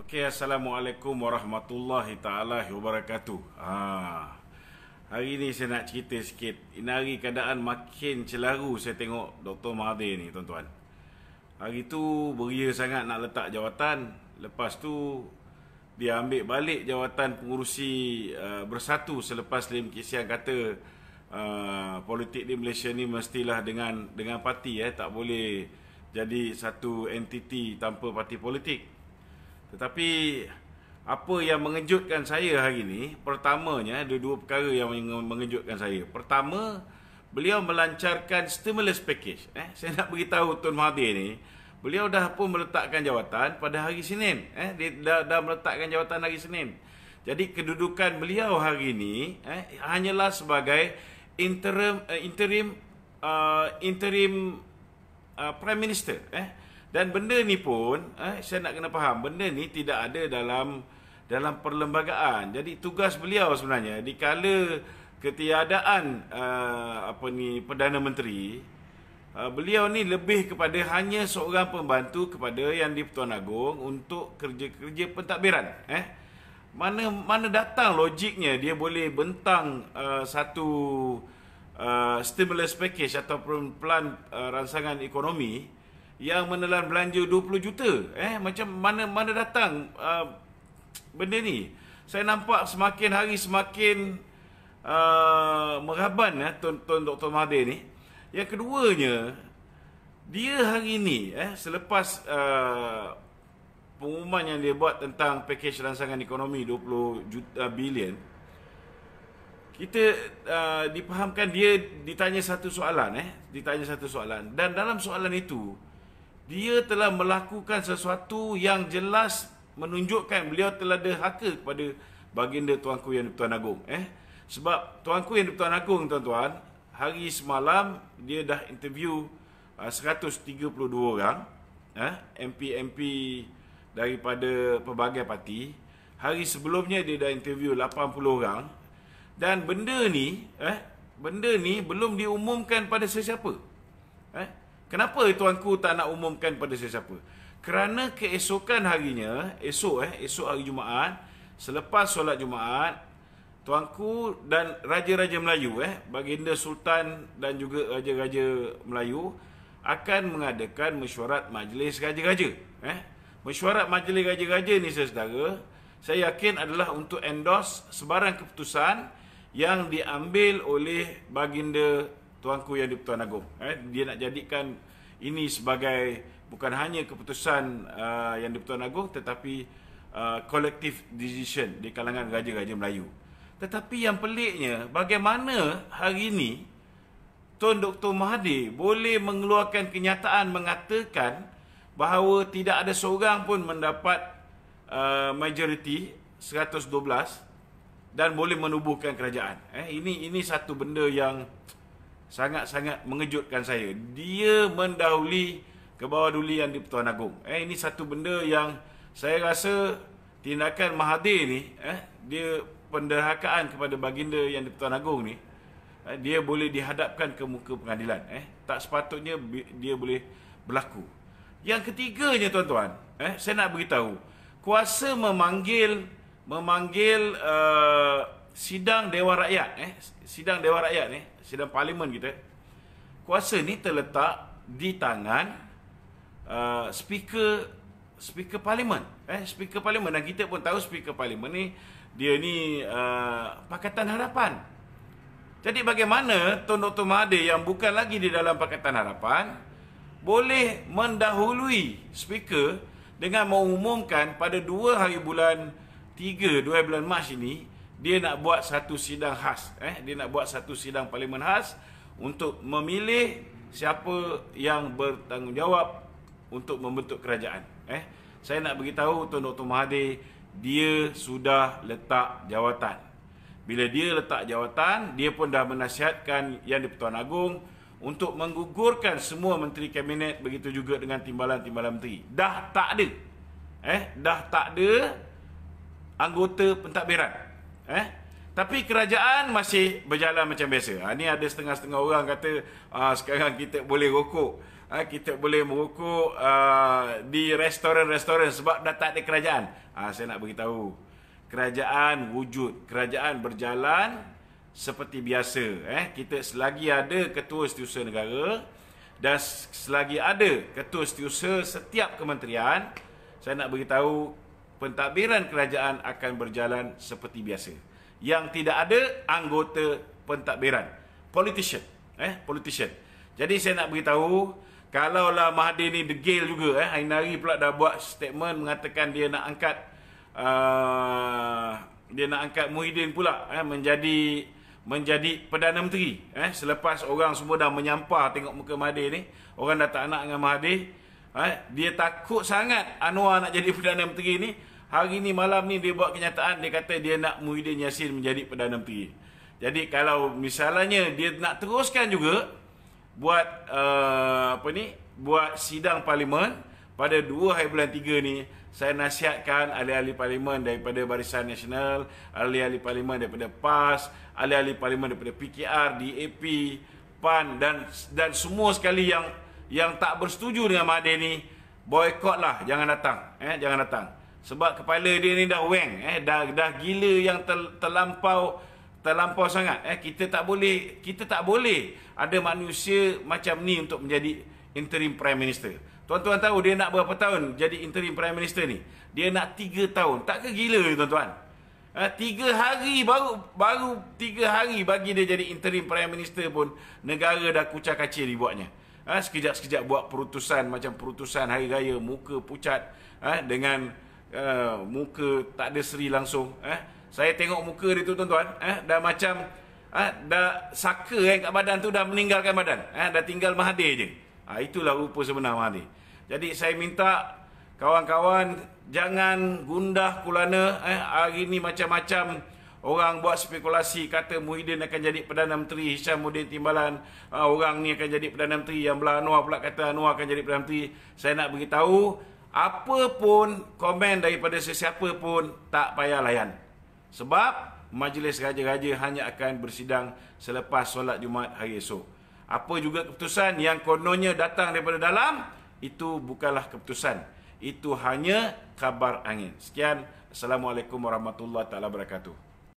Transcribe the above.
Okey, assalamualaikum warahmatullahi taala wabarakatuh. Ha. Hari ni saya nak cerita sikit. Inari keadaan makin celaru saya tengok Dr. Mahathir ni, tuan-tuan. Hari tu beria sangat nak letak jawatan, lepas tu dia ambil balik jawatan pengurusi uh, bersatu selepas Lim Kisian kata uh, politik di Malaysia ni mestilah dengan dengan parti eh tak boleh jadi satu entiti tanpa parti politik. Tetapi apa yang mengejutkan saya hari ini, pertamanya ada dua perkara yang mengejutkan saya. Pertama, beliau melancarkan stimulus package. Eh, saya nak beritahu Tun Mahathir ni, beliau dah pun meletakkan jawatan pada hari Senin. Eh, dia dah, dah meletakkan jawatan hari Senin. Jadi kedudukan beliau hari ini eh, hanyalah sebagai interim uh, interim uh, interim uh, prime minister. Eh. Dan benda ni pun, eh, saya nak kena faham, benda ni tidak ada dalam dalam perlembagaan. Jadi tugas beliau sebenarnya dikala ketiadaan uh, apa ni perdana menteri, uh, beliau ni lebih kepada hanya seorang pembantu kepada yang di Pertuan Agong untuk kerja-kerja pentadbiran, eh. Mana mana datang logiknya dia boleh bentang uh, satu uh, stimulus package ataupun pelan uh, rangsangan ekonomi yang menelan belanja 20 juta eh macam mana mana datang uh, benda ni saya nampak semakin hari semakin uh, meraban ya eh, tuan-tuan Dr Mahdi ni yang keduanya dia hari ini eh selepas uh, pengumuman yang dia buat tentang pakej rangsangan ekonomi 20 juta uh, bilion kita uh, dipahamkan dia ditanya satu soalan eh ditanya satu soalan dan dalam soalan itu dia telah melakukan sesuatu yang jelas menunjukkan beliau telah derhaka kepada baginda tuanku yang dipertuan agung eh sebab tuanku yang dipertuan agung tuan-tuan hari semalam dia dah interview 132 ah, orang eh MP-MP daripada pelbagai parti hari sebelumnya dia dah interview 80 orang dan benda ni eh benda ni belum diumumkan pada sesiapa eh Kenapa tuanku tak nak umumkan pada sesiapa? Kerana keesokan harinya, esok eh, esok hari Jumaat, selepas solat Jumaat, tuanku dan raja-raja Melayu eh, baginda sultan dan juga raja-raja Melayu akan mengadakan mesyuarat majlis raja-raja eh. Mesyuarat majlis raja-raja ni saudara, saya yakin adalah untuk endorse sebarang keputusan yang diambil oleh baginda Tuanku yang di-Pertuan Agong. Eh, dia nak jadikan ini sebagai bukan hanya keputusan uh, yang di-Pertuan Agong tetapi uh, collective decision di kalangan raja-raja Melayu. Tetapi yang peliknya bagaimana hari ini Tuan Dr. Mahathir boleh mengeluarkan kenyataan mengatakan bahawa tidak ada seorang pun mendapat uh, majoriti 112 dan boleh menubuhkan kerajaan. Eh, ini ini satu benda yang sangat-sangat mengejutkan saya. Dia mendahuli kebawaduliyan di-Pertuan Agong. Eh ini satu benda yang saya rasa tindakan Mahathir ni eh dia penderhakaan kepada baginda yang di-Pertuan Agong ni eh, dia boleh dihadapkan ke muka pengadilan eh tak sepatutnya dia boleh berlaku. Yang ketiganya tuan-tuan eh saya nak beritahu kuasa memanggil memanggil uh, sidang Dewan Rakyat eh sidang Dewan Rakyat ni eh? sidang parlimen kita kuasa ni terletak di tangan uh, speaker speaker parlimen eh speaker parlimen dan kita pun tahu speaker parlimen ni dia ni uh, pakatan harapan jadi bagaimana Tun Dr. Mahathir yang bukan lagi di dalam Pakatan Harapan boleh mendahului speaker dengan mengumumkan pada 2 hari bulan 3, 2 bulan Mac ini dia nak buat satu sidang khas eh dia nak buat satu sidang parlimen khas untuk memilih siapa yang bertanggungjawab untuk membentuk kerajaan eh saya nak bagi tahu Tuan Dr Mahathir dia sudah letak jawatan bila dia letak jawatan dia pun dah menasihatkan yang di-Pertuan Agong untuk menggugurkan semua menteri kabinet begitu juga dengan timbalan-timbalan menteri dah tak ada eh dah tak ada anggota pentadbiran Eh? Tapi kerajaan masih berjalan macam biasa. Ha, ini ada setengah-setengah orang kata uh, sekarang kita boleh rokok. Ha, kita boleh merokok uh, di restoran-restoran sebab dah tak ada kerajaan. Ha, saya nak beritahu. Kerajaan wujud. Kerajaan berjalan seperti biasa. Eh? Kita selagi ada ketua setiausaha negara dan selagi ada ketua setiausaha setiap kementerian, saya nak beritahu pentadbiran kerajaan akan berjalan seperti biasa. Yang tidak ada anggota pentadbiran. Politician. Eh, politician. Jadi saya nak beritahu, kalaulah Mahathir ni degil juga, eh, hari hari pula dah buat statement mengatakan dia nak angkat uh, dia nak angkat Muhyiddin pula eh, menjadi menjadi Perdana Menteri. Eh, selepas orang semua dah menyampah tengok muka Mahathir ni, orang dah tak nak dengan Mahathir, Eh, dia takut sangat Anwar nak jadi Perdana Menteri ni hari ni malam ni dia buat kenyataan dia kata dia nak Muhyiddin Yassin menjadi Perdana Menteri. Jadi kalau misalnya dia nak teruskan juga buat uh, apa ni buat sidang parlimen pada 2 hari bulan 3 ni saya nasihatkan ahli-ahli parlimen daripada Barisan Nasional, ahli-ahli parlimen daripada PAS, ahli-ahli parlimen daripada PKR, DAP, PAN dan dan semua sekali yang yang tak bersetuju dengan Mahathir ni boikotlah jangan datang eh jangan datang sebab kepala dia ni dah weng eh dah dah gila yang ter, terlampau terlampau sangat eh kita tak boleh kita tak boleh ada manusia macam ni untuk menjadi interim prime minister tuan-tuan tahu dia nak berapa tahun jadi interim prime minister ni dia nak 3 tahun tak ke gila tuan-tuan eh, 3 hari baru baru tiga hari bagi dia jadi interim prime minister pun negara dah kucak-kacir dibuatnya eh, sekejap-sekejap buat perutusan macam perutusan hari raya muka pucat eh, dengan Eh, muka tak ada seri langsung eh saya tengok muka dia tu tuan-tuan eh dah macam eh, dah saka kan eh, kat badan tu dah meninggalkan badan eh dah tinggal mahadir je ha, itulah rupa sebenar mahadir jadi saya minta kawan-kawan jangan gundah kulana eh hari ni macam-macam Orang buat spekulasi kata Muhyiddin akan jadi Perdana Menteri Hisham Muhyiddin Timbalan ah, Orang ni akan jadi Perdana Menteri Yang belah Anwar pula kata Anwar akan jadi Perdana Menteri Saya nak beritahu apa pun komen daripada sesiapa pun tak payah layan. Sebab majlis raja-raja hanya akan bersidang selepas solat Jumaat hari esok. Apa juga keputusan yang kononnya datang daripada dalam, itu bukanlah keputusan. Itu hanya kabar angin. Sekian. Assalamualaikum warahmatullahi taala wabarakatuh.